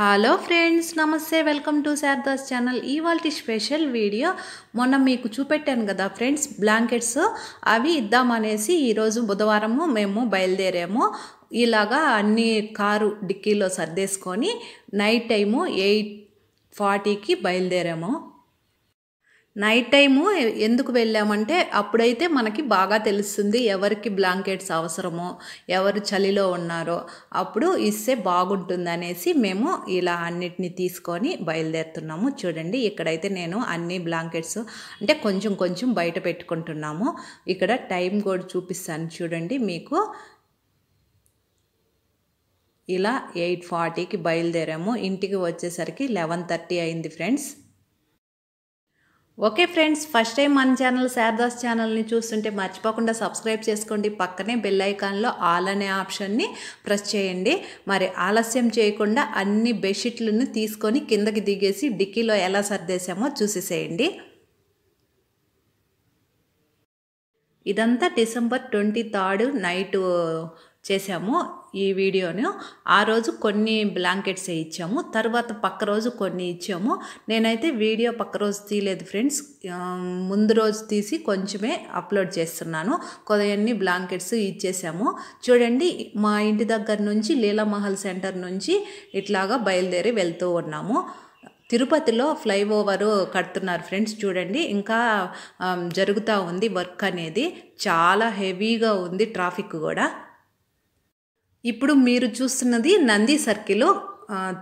hello friends నమస్తే welcome to Sharada's channel ఇవాళ special video మొన్న మీకు చూపెట్టాను కదా ఫ్రెండ్స్ బ్లాంకెట్స్ అవి ఇద్దామనేసి ఈరోజు బుధవారము మేము బయలుదేరాము ఇలాగా అన్ని కారు డిక్కీలో సర్దేసుకొని నైట్ టైము ఎయిట్ ఫార్టీకి బయలుదేరాము నైట్ టైము ఎందుకు వెళ్ళామంటే అప్పుడైతే మనకి బాగా తెలుస్తుంది ఎవరికి బ్లాంకెట్స్ అవసరమో ఎవరు చలిలో ఉన్నారో అప్పుడు ఇస్తే బాగుంటుంది అనేసి మేము ఇలా అన్నిటిని తీసుకొని బయలుదేరుతున్నాము చూడండి ఇక్కడైతే నేను అన్ని బ్లాంకెట్స్ అంటే కొంచెం కొంచెం బయట పెట్టుకుంటున్నాము ఇక్కడ టైం కూడా చూపిస్తాను చూడండి మీకు ఇలా ఎయిట్ ఫార్టీకి బయలుదేరాము ఇంటికి వచ్చేసరికి లెవెన్ థర్టీ అయింది friends okay friends first time మన ఛానల్ శారదాస్ ఛానల్ని చూస్తుంటే మర్చిపోకుండా సబ్స్క్రైబ్ చేసుకోండి పక్కనే బెల్ ఐకాన్లో ఆల్ అనే ఆప్షన్ని ప్రెస్ చేయండి మరి ఆలస్యం చేయకుండా అన్ని బెడ్షీట్లను తీసుకొని కిందకి దిగేసి డిక్కీలో ఎలా సర్దేశామో చూసేసేయండి ఇదంతా డిసెంబర్ ట్వంటీ థర్డ్ నైట్ చేశాము ఈ వీడియోను ఆ రోజు కొన్ని బ్లాంకెట్స్ ఇచ్చాము తర్వాత పక్క రోజు కొన్ని ఇచ్చాము నేనైతే వీడియో పక్క రోజు తీయలేదు ఫ్రెండ్స్ ముందు రోజు తీసి కొంచెమే అప్లోడ్ చేస్తున్నాను కొన్ని బ్లాంకెట్స్ ఇచ్చేసాము చూడండి మా ఇంటి దగ్గర నుంచి లీలామహల్ సెంటర్ నుంచి ఇట్లాగా బయలుదేరి వెళ్తూ ఉన్నాము తిరుపతిలో ఫ్లైఓవరు కడుతున్నారు ఫ్రెండ్స్ చూడండి ఇంకా జరుగుతూ ఉంది వర్క్ అనేది చాలా హెవీగా ఉంది ట్రాఫిక్ కూడా ఇప్పుడు మీరు చూస్తున్నది నంది సర్కిల్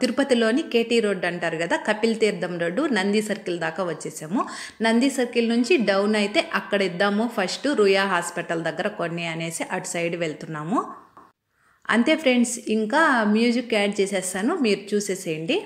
తిరుపతిలోని కేటీ రోడ్ అంటారు కదా కపిల్ తీర్థం రోడ్డు నంది సర్కిల్ దాకా వచ్చేసాము నంది సర్కిల్ నుంచి డౌన్ అయితే అక్కడ ఇద్దాము ఫస్ట్ రుయా హాస్పిటల్ దగ్గర కొన్ని అనేసి అటు సైడ్ వెళ్తున్నాము అంతే ఫ్రెండ్స్ ఇంకా మ్యూజిక్ యాడ్ చేసేస్తాను మీరు చూసేసేయండి